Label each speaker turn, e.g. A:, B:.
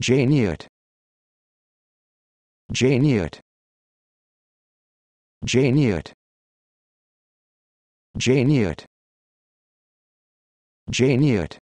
A: Janiot. Janiot. Janiot. Janiot. Janiot.